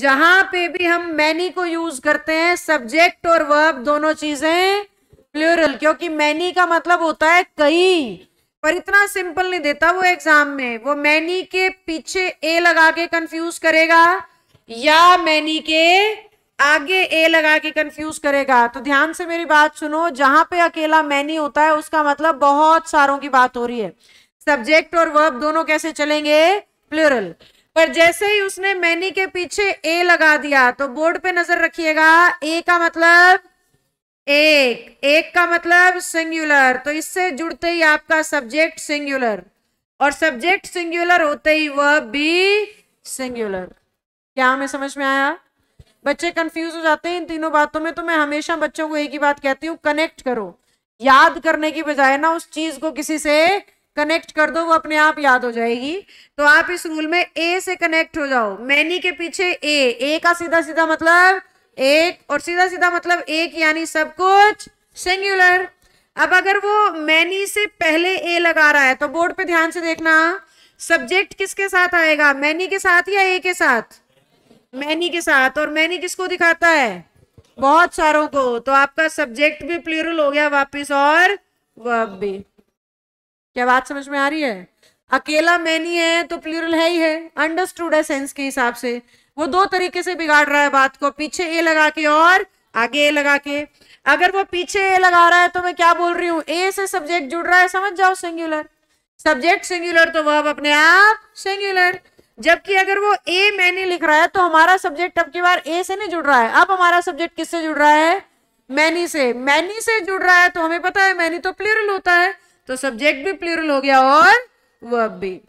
जहां पे भी हम मैनी को यूज करते हैं सब्जेक्ट और वर्ब दोनों चीजें प्लूरल क्योंकि मैनी का मतलब होता है कई पर इतना सिंपल नहीं देता वो एग्जाम में वो मैनी के पीछे ए लगा के कंफ्यूज करेगा या मैनी के आगे ए लगा के कंफ्यूज करेगा तो ध्यान से मेरी बात सुनो जहां पे अकेला मैनी होता है उसका मतलब बहुत सारों की बात हो रही है सब्जेक्ट और वर्ब दोनों कैसे चलेंगे प्लूरल पर जैसे ही उसने मैनी के पीछे ए लगा दिया तो बोर्ड पे नजर रखिएगा ए का मतलब एक एक का मतलब सिंगुलर तो इससे जुड़ते ही आपका सब्जेक्ट सिंगुलर और सब्जेक्ट सिंगुलर होते ही वह बी सिंगुलर क्या हमें समझ में आया बच्चे कंफ्यूज हो जाते हैं इन तीनों बातों में तो मैं हमेशा बच्चों को एक ही बात कहती हूँ कनेक्ट करो याद करने की बजाय ना उस चीज को किसी से कनेक्ट कर दो वो अपने आप याद हो जाएगी तो आप इस रूल में ए से कनेक्ट हो जाओ मैनी के पीछे ए ए का सीधा सीधा मतलब एक और सीधा सीधा मतलब एक यानी सब कुछ सिंगुलर अब अगर वो मैनी से पहले ए लगा रहा है तो बोर्ड पे ध्यान से देखना सब्जेक्ट किसके साथ आएगा मैनी के साथ या ए के साथ मैनी के साथ और मैनी किसको दिखाता है बहुत सारों को तो आपका सब्जेक्ट भी प्लूरल हो गया वापिस और वर्ब भी क्या बात समझ में आ रही है अकेला मैनी है तो प्लूरल है ही है अंडरस्टूड है सेंस के हिसाब से वो दो तरीके से बिगाड़ रहा है बात को पीछे ए लगा के और आगे ए लगा के अगर वो पीछे ए लगा रहा है तो मैं क्या बोल रही हूँ ए से सब्जेक्ट जुड़ रहा है समझ जाओ सिंगुलर सब्जेक्ट सिंगुलर तो वह अपने आप सिंगुलर जबकि अगर वो ए मैनी लिख रहा है तो हमारा सब्जेक्ट अब की बार ए से नहीं जुड़ रहा है अब हमारा सब्जेक्ट किससे जुड़ रहा है मैनी से मैनी से जुड़ रहा है तो हमें पता है मैनी तो प्लूरल होता है तो सब्जेक्ट भी प्लूरल हो गया और वर्ब भी